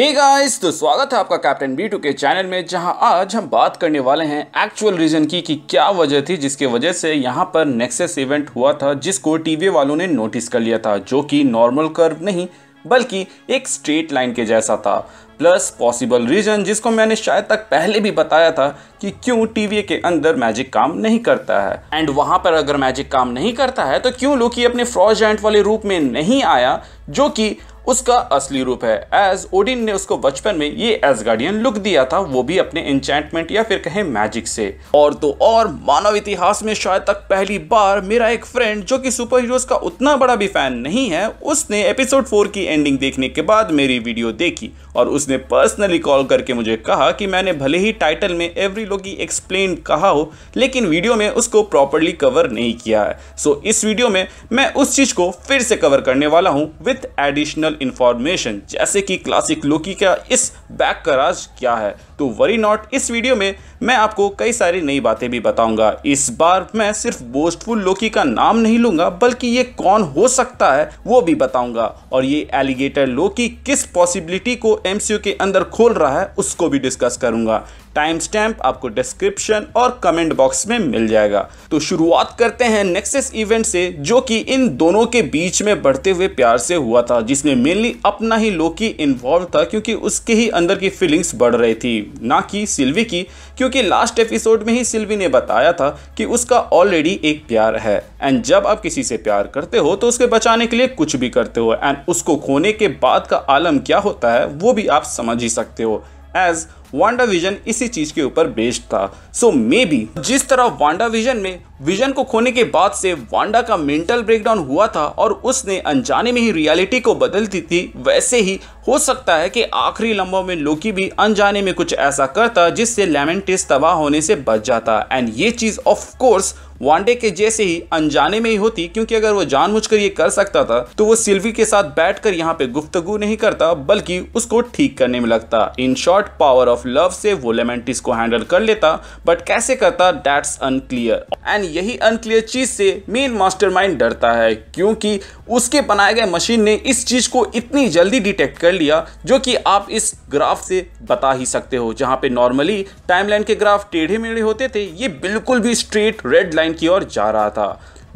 hey guys तो स्वागत है आपका कैप्टन बी टू के चैनल में जहां आज हम बात करने वाले हैं एक्चुअल रीजन की कि क्या वजह थी जिसके वजह से यहां पर नेक्सेस इवेंट हुआ था जिसको टीवी वालों ने नोटिस कर लिया था जो कि नॉर्मल कर्व नहीं बल्कि एक स्ट्रेट लाइन के जैसा था प्लस पॉसिबल रीजन जिसको मैंने शायद तक पहले भी बताया था कि क्यों टीवी के अंदर मैजिक काम नहीं करता है एंड वहां पर अगर मैजिक काम नहीं करता है तो क्यों लोकी अपने फ्रॉड जैंट वाले रूप में नहीं आया जो कि उसका असली रूप है एज ओडिन ने उसको बचपन में ये एज गार्डियन लुक दिया था वो भी अपने इंचैंटमेंट या फिर कहें मैजिक से और तो और मानव इतिहास में शायद तक पहली बार मेरा एक फ्रेंड जो कि सुपर हीरोज का उतना बड़ा भी फैन नहीं है उसने एपिसोड फोर की एंडिंग देखने के बाद मेरी वीडियो देखी और उसने पर्सनली कॉल करके मुझे कहा कि मैंने भले ही टाइटल में एवरी लोगी एक्सप्लेन कहा हो लेकिन वीडियो में उसको प्रॉपरली कवर नहीं किया है सो so, इस वीडियो में मैं उस चीज को फिर से कवर करने वाला हूँ विथ एडिशनल एडिशनल इन्फॉर्मेशन जैसे कि क्लासिक लोकी का इस बैक का राज क्या है तो वरी नॉट इस वीडियो में मैं आपको कई सारी नई बातें भी बताऊंगा इस बार मैं सिर्फ बोस्टफुल लोकी का नाम नहीं लूंगा बल्कि ये कौन हो सकता है वो भी बताऊंगा और ये एलिगेटर लोकी किस पॉसिबिलिटी को एमसीयू के अंदर खोल रहा है उसको भी डिस्कस करूंगा टाइम स्टैम्प आपको डिस्क्रिप्शन और कमेंट बॉक्स में मिल जाएगा तो शुरुआत करते हैं नेक्सेस इवेंट से जो कि इन दोनों के बीच में बढ़ते हुए प्यार से हुआ था जिसमें मेनली अपना ही लोकी इन्वॉल्व था क्योंकि उसके ही अंदर की फीलिंग्स बढ़ रही थी ना कि सिल्वी की क्योंकि लास्ट एपिसोड में ही सिल्वी ने बताया था कि उसका ऑलरेडी एक प्यार है एंड जब आप किसी से प्यार करते हो तो उसके बचाने के लिए कुछ भी करते हो एंड उसको खोने के बाद का आलम क्या होता है वो भी आप समझ ही सकते हो एज वांडा विजन इसी चीज के ऊपर बेस्ड था सो मे बी जिस तरह वांडा विजन में विजन को खोने के बाद से वांडा का मेंटल ब्रेकडाउन हुआ था और उसने अनजाने में ही रियलिटी को बदल दी थी वैसे ही हो सकता है कि आखिरी लम्बों में लोकी भी अनजाने में कुछ ऐसा करता जिससे लेमेंटिस तबाह होने से बच जाता एंड ये चीज़ ऑफ कोर्स वांडे के जैसे ही अनजाने में ही होती क्योंकि अगर वो जानबूझकर ये कर सकता था तो वो सिल्वी के साथ बैठकर यहाँ पे गुफ्तगु नहीं करता बल्कि उसको ठीक करने में लगता in short power of love से वो लेमेंटिस को हैंडल कर लेता बट कैसे करता डेट्स अनक्लियर एंड यही अनक्लियर चीज से मेन मास्टर डरता है क्योंकि उसके बनाए गए मशीन ने इस चीज को इतनी जल्दी डिटेक्ट कर कर लिया जो कि आप इस ग्राफ से बता ही सकते हो जहां पे नॉर्मली टाइमलाइन के ग्राफ टेढ़े मेढ़े होते थे ये बिल्कुल भी स्ट्रेट रेड लाइन की ओर जा रहा था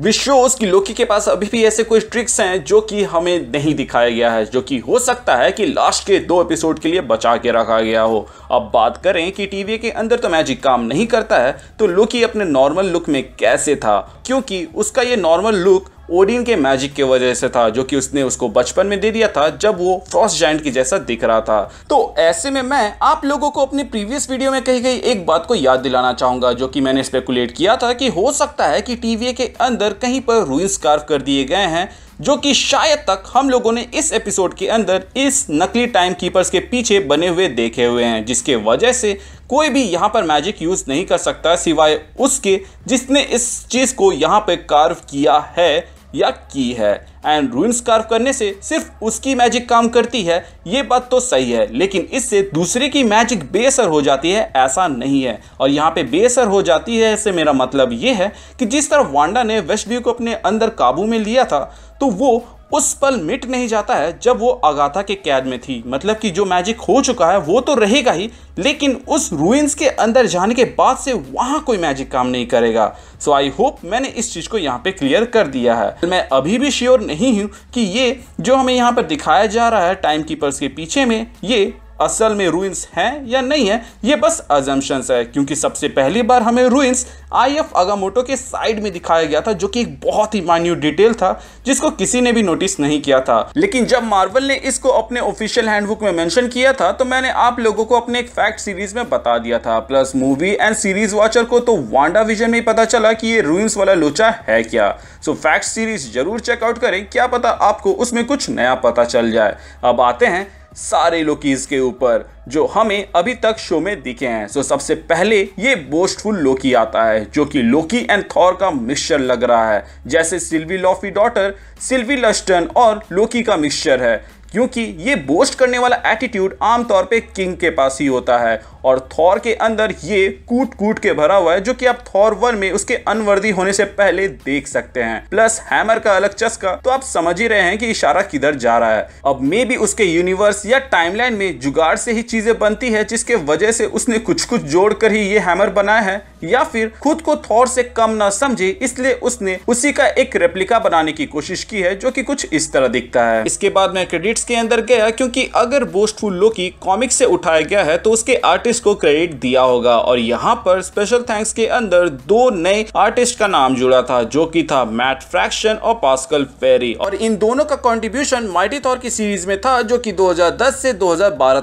विश्वस कि लोकी के पास अभी भी ऐसे कोई ट्रिक्स हैं जो कि हमें नहीं दिखाया गया है जो कि हो सकता है कि लास्ट के दो एपिसोड के लिए बचा के रखा गया हो अब बात करें कि टीवी के अंदर तो मैजिक काम नहीं करता है तो लोकी अपने नॉर्मल लुक में कैसे था क्योंकि उसका ये नॉर्मल लुक ओडिन के मैजिक के वजह से था जो कि उसने उसको बचपन में दे दिया था जब वो फ्रॉस्ट जाइंट की जैसा दिख रहा था तो ऐसे में मैं आप लोगों को अपनी प्रीवियस वीडियो में कही गई एक बात को याद दिलाना चाहूंगा जो कि मैंने स्पेकुलेट किया था कि हो सकता है कि टीवी के अंदर कहीं पर रूइंस कार्व कर दिए गए हैं जो कि शायद तक हम लोगों ने इस एपिसोड के अंदर इस नकली टाइम कीपर्स के पीछे बने हुए देखे हुए हैं जिसके वजह से कोई भी यहाँ पर मैजिक यूज़ नहीं कर सकता सिवाय उसके जिसने इस चीज़ को यहाँ पर कार्व किया है या की है एंड रूइंस कार्व करने से सिर्फ उसकी मैजिक काम करती है ये बात तो सही है लेकिन इससे दूसरे की मैजिक बेअसर हो जाती है ऐसा नहीं है और यहाँ पे बेअसर हो जाती है इससे मेरा मतलब ये है कि जिस तरह वांडा ने वेस्ट को अपने अंदर काबू में लिया था तो वो उस पल मिट नहीं जाता है जब वो अगाथा के कैद में थी मतलब कि जो मैजिक हो चुका है वो तो रहेगा ही लेकिन उस रूइंस के अंदर जाने के बाद से वहाँ कोई मैजिक काम नहीं करेगा सो आई होप मैंने इस चीज़ को यहाँ पे क्लियर कर दिया है मैं अभी भी श्योर नहीं हूँ कि ये जो हमें यहाँ पर दिखाया जा रहा है टाइम कीपर्स के पीछे में ये असल में रूइंस हैं या नहीं है ये बस अजम्पन्स है क्योंकि सबसे पहली बार हमें रूइंस आई एफ अगामोटो के साइड में दिखाया गया था जो कि एक बहुत ही माइन्यूट डिटेल था जिसको किसी ने भी नोटिस नहीं किया था लेकिन जब मार्वल ने इसको अपने ऑफिशियल हैंडबुक में मैंशन किया था तो मैंने आप लोगों को अपने एक फैक्ट सीरीज में बता दिया था plus movie and series watcher को तो वांडा विजन में पता चला कि ये रूइंस वाला लोचा है क्या सो फैक्ट सीरीज जरूर चेकआउट करें क्या पता आपको उसमें कुछ नया पता चल जाए अब आते हैं सारे लोकीज के ऊपर जो हमें अभी तक शो में दिखे हैं सो सबसे पहले ये बोस्टफुल लोकी आता है जो कि लोकी एंड थॉर का मिक्सचर लग रहा है जैसे Sylvie Laufey daughter Sylvie Lushton और लोकी का मिक्सचर है क्योंकि ये बोस्ट करने वाला एटीट्यूड आमतौर पे किंग के पास ही होता है और थॉर के अंदर ये कूट कूट के भरा हुआ है जो कि आप थॉर वन में उसके अनवर्दी होने से पहले देख सकते हैं प्लस हैमर का अलग चस्का तो आप समझ ही रहे हैं कि इशारा किधर जा रहा है अब मे भी उसके यूनिवर्स या टाइमलाइन में जुगाड़ से ही चीजें बनती है जिसके वजह से उसने कुछ कुछ कर ही ये हैमर बनाया है या फिर खुद को थौर से कम ना समझे इसलिए उसने उसी का एक रेप्लिका बनाने की कोशिश की है जो कि कुछ इस तरह दिखता है इसके बाद मैं क्रेडिट्स के अंदर गया क्योंकि अगर बोस्टफुल लोकी कॉमिक से उठाया गया है तो उसके आर्टिस्ट को क्रेडिट दिया होगा और यहाँ पर स्पेशल थैंक्स के अंदर दो नए आर्टिस्ट का नाम जुड़ा था जो की था मैट फ्रैक्शन और पास्कल फेरी और इन दोनों का कॉन्ट्रीब्यूशन माइटी थॉर की सीरीज में था जो की दो से दो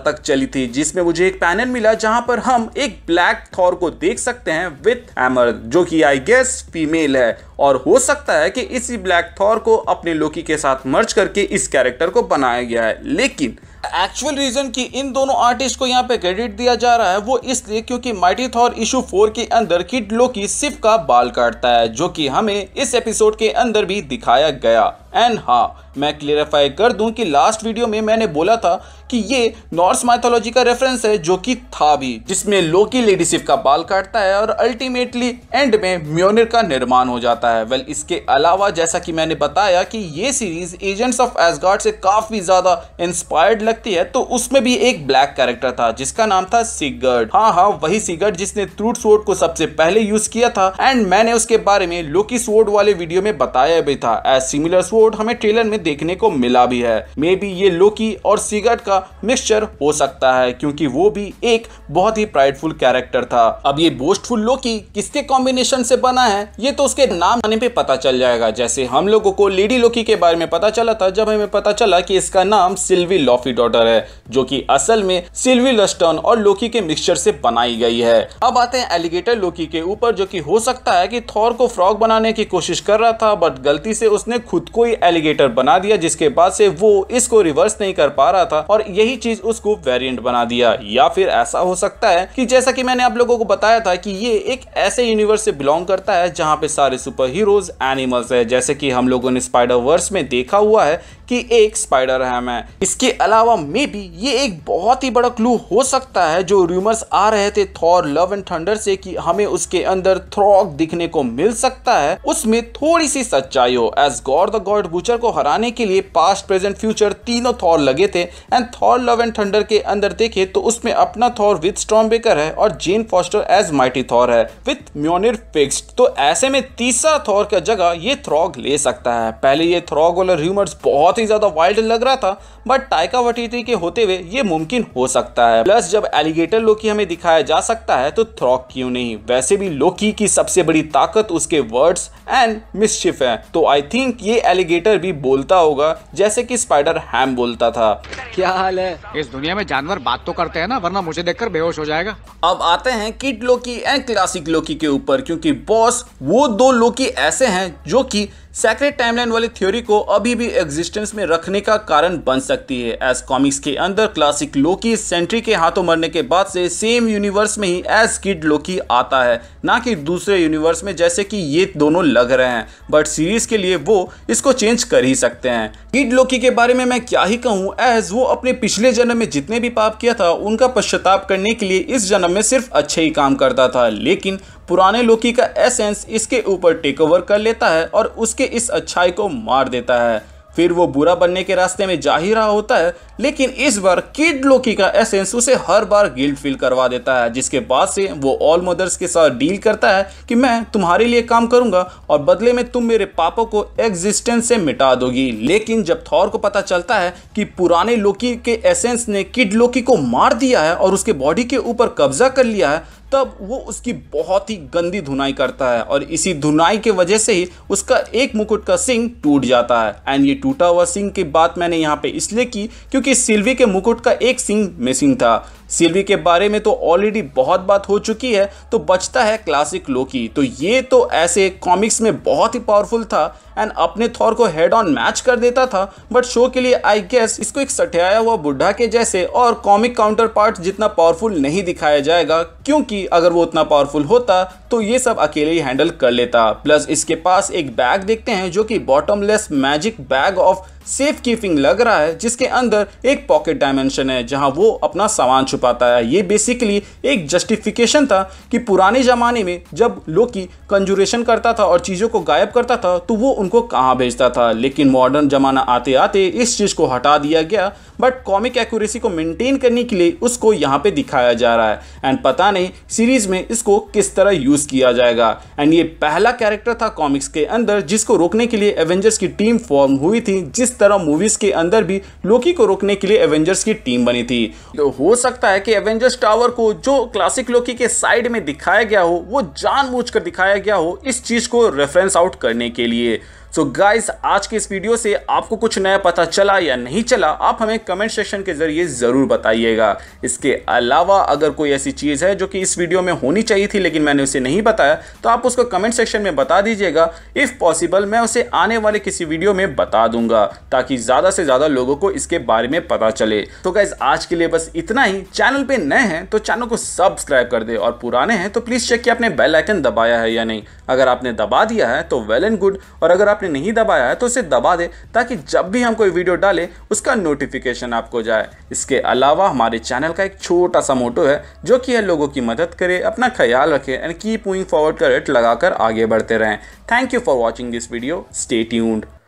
तक चली थी जिसमें मुझे एक पैनल मिला जहाँ पर हम एक ब्लैक थॉर को देख सकते हैं विथ हैमर जो कि आई गेस फीमेल है और हो सकता है कि इसी ब्लैक थॉर को अपने लोकी के साथ मर्ज करके इस कैरेक्टर को बनाया गया है लेकिन एक्चुअल रीजन कि इन दोनों आर्टिस्ट को यहाँ पे क्रेडिट दिया जा रहा है वो इसलिए क्योंकि माइटी थॉर इशू फोर के अंदर किड लोकी सिर्फ का बाल काटता है जो कि हमें इस एपिसोड के अंदर भी दिखाया गया एंड हाँ मैं क्लियरिफाई कर दूं कि लास्ट वीडियो में मैंने बोला था कि ये नॉर्स माइथोलॉजी का रेफरेंस है जो कि था भी जिसमें लोकी सिफ का बाल काटता है और अल्टीमेटली एंड में म्योनिर का निर्माण हो जाता है वेल इसके अलावा जैसा कि मैंने बताया कि ये सीरीज एजेंट्स ऑफ एसगार्ड से काफी ज्यादा इंस्पायर्ड लगती है तो उसमें भी एक ब्लैक कैरेक्टर था जिसका नाम था सिगर्ड हाँ हाँ वही सिगर्ड जिसने ट्रूट सोर्ड को सबसे पहले यूज किया था एंड मैंने उसके बारे में लोकी सोर्ड वाले वीडियो में बताया भी था एज सिमिलर सोर्ड कोड हमें ट्रेलर में देखने को मिला भी है मे बी ये लोकी और सिगट का मिक्सचर हो सकता है क्योंकि वो भी एक बहुत ही प्राइडफुल कैरेक्टर था अब ये बोस्टफुल लोकी किसके कॉम्बिनेशन से बना है ये तो उसके नाम आने पे पता चल जाएगा जैसे हम लोगों को लेडी लोकी के बारे में पता चला था जब हमें पता चला कि इसका नाम सिल्वी लॉफी डॉटर है जो कि असल में सिल्वी लस्टर्न और लोकी के मिक्सचर से बनाई गई है अब आते हैं एलिगेटर लोकी के ऊपर जो कि हो सकता है कि थॉर को फ्रॉक बनाने की कोशिश कर रहा था बट गलती से उसने खुद को कोई एलिगेटर बना दिया जिसके बाद से वो इसको रिवर्स नहीं कर पा रहा था और यही चीज उसको वेरियंट बना दिया या फिर ऐसा हो सकता है कि जैसा कि मैंने आप लोगों को बताया था कि ये एक ऐसे यूनिवर्स से बिलोंग करता है जहाँ पे सारे सुपर हीरोज एनिमल्स है जैसे कि हम लोगों ने स्पाइडर वर्स में देखा हुआ है कि एक स्पाइडर हैम है इसके अलावा मे भी ये एक बहुत ही बड़ा क्लू हो सकता है जो रूमर्स आ रहे थे थॉर लव एंड थंडर से कि हमें उसके अंदर थ्रॉक दिखने को मिल सकता है उसमें थोड़ी सी सच्चाई हो as Gorr the God Butcher को हराने के लिए पास्ट प्रेजेंट फ्यूचर तीनों थॉर लगे थे and Thor love and thunder के अंदर देखे तो उसमें अपना थॉर विद स्ट्रॉम्बेकर है और Jane Foster as mighty Thor है विथ म्योनिर फिक्स्ड तो ऐसे में तीसरा थॉर का जगह ये थ्रॉग ले सकता है पहले ये थ्रॉग वाला रूमर्स बहुत ही ज़्यादा वाइल्ड लग रहा था बट टाइका वटीटी के होते हुए ये मुमकिन हो सकता है प्लस जब एलिगेटर लोकी हमें दिखाया जा सकता है तो थ्रॉक क्यों नहीं वैसे भी लोकी की सबसे बड़ी ताकत उसके वर्ड्स एंड मिसचिफ है तो आई थिंक ये एलिगेटर भी बोलता होगा जैसे कि स्पाइडर हैम बोलता था क्या हाल है इस दुनिया में जानवर बात तो करते हैं ना वरना मुझे देखकर बेहोश हो जाएगा अब आते हैं kid Loki and classic Loki के ऊपर क्योंकि बॉस वो दो लोकी ऐसे हैं जो कि सेक्रेट टाइमलाइन वाली थ्योरी को अभी भी एग्जिस्टेंस में रखने का कारण बन सकती है एज कॉमिक्स के अंदर क्लासिक लोकी सेंट्री के हाथों मरने के बाद से सेम यूनिवर्स में ही एज किड लोकी आता है ना कि दूसरे यूनिवर्स में जैसे कि ये दोनों लग लग रहे हैं बट सीरीज़ के लिए वो इसको चेंज कर ही सकते हैं किड लोकी के बारे में मैं क्या ही कहूँ एज वो अपने पिछले जन्म में जितने भी पाप किया था उनका पश्चाताप करने के लिए इस जन्म में सिर्फ अच्छे ही काम करता था लेकिन पुराने लोकी का एसेंस इसके ऊपर टेक ओवर कर लेता है और उसके इस अच्छाई को मार देता है फिर वो बुरा बनने के रास्ते में जा ही रहा होता है लेकिन इस बार किड लोकी का एसेंस उसे हर बार गिल्ट फील करवा देता है जिसके बाद से वो ऑल मदर्स के साथ डील करता है कि मैं तुम्हारे लिए काम करूंगा और बदले में तुम मेरे पापों को एग्जिस्टेंस से मिटा दोगी लेकिन जब थॉर को पता चलता है कि पुराने लोकी के एसेंस ने किड लोकी को मार दिया है और उसके बॉडी के ऊपर कब्जा कर लिया है तब वो उसकी बहुत ही गंदी धुनाई करता है और इसी धुनाई के वजह से ही उसका एक मुकुट का सिंग टूट जाता है एंड ये टूटा हुआ सिंग की बात मैंने यहाँ पे इसलिए की क्योंकि सिल्वी के मुकुट का एक सिंग मिसिंग था सिल्वी के बारे में तो ऑलरेडी बहुत बात हो चुकी है तो बचता है क्लासिक लोकी तो ये तो ऐसे कॉमिक्स में बहुत ही पावरफुल था एंड अपने थॉर को हेड ऑन मैच कर देता था बट शो के लिए आई गेस इसको एक सठियाया हुआ बुढ़ा के जैसे और कॉमिक काउंटर पार्ट जितना पावरफुल नहीं दिखाया जाएगा क्योंकि अगर वो उतना पावरफुल होता तो ये सब अकेले ही हैंडल कर लेता प्लस इसके पास एक बैग देखते हैं जो कि bottomless magic bag of safekeeping लग रहा है जिसके अंदर एक पॉकेट डायमेंशन है जहां वो अपना सामान छुपाता है ये बेसिकली एक जस्टिफिकेशन था कि पुराने ज़माने में जब लोकी कंजुरेशन करता था और चीज़ों को गायब करता था तो वो उनको कहाँ भेजता था लेकिन मॉडर्न ज़माना आते आते इस चीज़ को हटा दिया गया बट कॉमिक एक्यूरेसी को मेंटेन करने के लिए उसको यहाँ पे दिखाया जा रहा है एंड पता नहीं सीरीज़ में इसको किस तरह यूज़ किया जाएगा एंड ये पहला कैरेक्टर था कॉमिक्स के अंदर जिसको रोकने के लिए एवेंजर्स की टीम फॉर्म हुई थी जिस इस तरह मूवीज के अंदर भी लोकी को रोकने के लिए एवेंजर्स की टीम बनी थी तो हो सकता है कि एवेंजर्स टावर को जो क्लासिक लोकी के साइड में दिखाया गया हो वो जानबूझकर दिखाया गया हो इस चीज को रेफरेंस आउट करने के लिए सो so गाइस आज के इस वीडियो से आपको कुछ नया पता चला या नहीं चला आप हमें कमेंट सेक्शन के जरिए ज़रूर बताइएगा इसके अलावा अगर कोई ऐसी चीज़ है जो कि इस वीडियो में होनी चाहिए थी लेकिन मैंने उसे नहीं बताया तो आप उसको कमेंट सेक्शन में बता दीजिएगा इफ़ पॉसिबल मैं उसे आने वाले किसी वीडियो में बता दूंगा ताकि ज़्यादा से ज़्यादा लोगों को इसके बारे में पता चले तो गाइज आज के लिए बस इतना ही चैनल पे नए हैं तो चैनल को सब्सक्राइब कर दे और पुराने हैं तो प्लीज़ चेक कि आपने बेल आइकन दबाया है या नहीं अगर आपने दबा दिया है तो वेल एंड गुड और अगर आप आपने नहीं दबाया है तो उसे दबा दे ताकि जब भी हम कोई वीडियो डालें उसका नोटिफिकेशन आपको जाए इसके अलावा हमारे चैनल का एक छोटा सा मोटो है जो कि है लोगों की मदद करे अपना ख्याल रखें एंड कीप मूविंग फॉरवर्ड का रेट लगाकर आगे बढ़ते रहें thank you for watching this video stay tuned